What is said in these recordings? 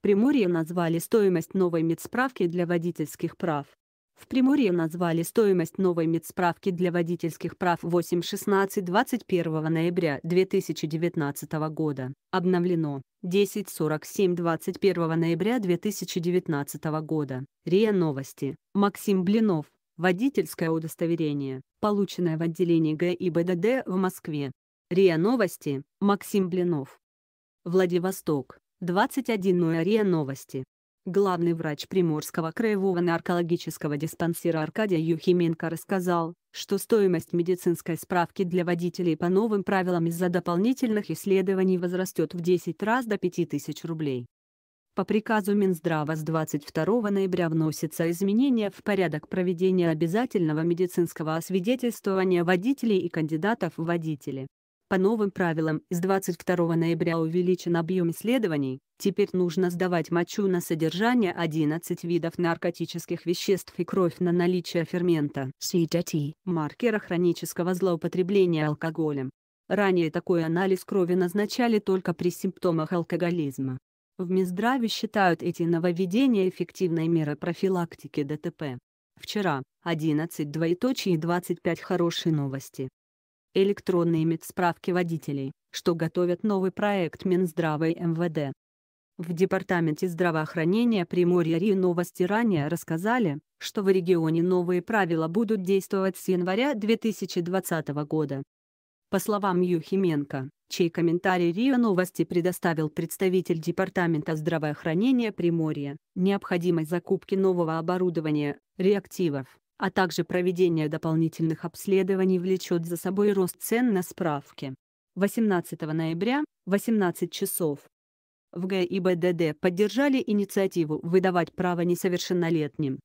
Приморье назвали стоимость новой медсправки для водительских прав. В Приморье назвали стоимость новой медсправки для водительских прав 8.16 21 ноября 2019 года. Обновлено 10.47 21 ноября 2019 года. РИА Новости. Максим Блинов. Водительское удостоверение, полученное в отделении ГИБДД в Москве. РИА Новости. Максим Блинов. Владивосток. 21 РИА Новости. Главный врач Приморского краевого наркологического диспансера Аркадий Юхименко рассказал, что стоимость медицинской справки для водителей по новым правилам из-за дополнительных исследований возрастет в 10 раз до 5000 рублей. По приказу Минздрава с 22 ноября вносятся изменения в порядок проведения обязательного медицинского освидетельствования водителей и кандидатов в водители. По новым правилам с 22 ноября увеличен объем исследований, теперь нужно сдавать мочу на содержание 11 видов наркотических веществ и кровь на наличие фермента CDT, маркера хронического злоупотребления алкоголем. Ранее такой анализ крови назначали только при симптомах алкоголизма. В Минздраве считают эти нововведения эффективной мерой профилактики ДТП. Вчера, 11 двоеточие 25 хорошие новости электронные медсправки водителей, что готовят новый проект Минздрава и МВД. В Департаменте здравоохранения Приморья РИ новости ранее рассказали, что в регионе новые правила будут действовать с января 2020 года. По словам Юхименко, чей комментарий Рио Новости предоставил представитель Департамента здравоохранения Приморья, необходимость закупки нового оборудования, реактивов, а также проведение дополнительных обследований влечет за собой рост цен на справки. 18 ноября, 18 часов. В ГИБДД поддержали инициативу выдавать право несовершеннолетним.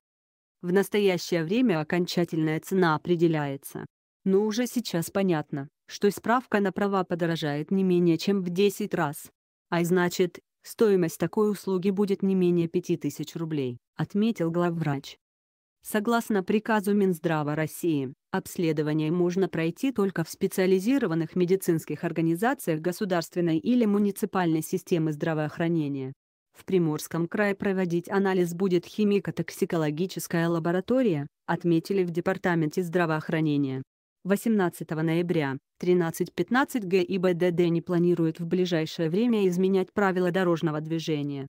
В настоящее время окончательная цена определяется. Но уже сейчас понятно, что справка на права подорожает не менее чем в 10 раз. А значит, стоимость такой услуги будет не менее 5000 рублей, отметил главврач. Согласно приказу Минздрава России, обследование можно пройти только в специализированных медицинских организациях государственной или муниципальной системы здравоохранения. В Приморском крае проводить анализ будет химико-токсикологическая лаборатория, отметили в Департаменте здравоохранения. 18 ноября 13.15 ГИБДД не планирует в ближайшее время изменять правила дорожного движения.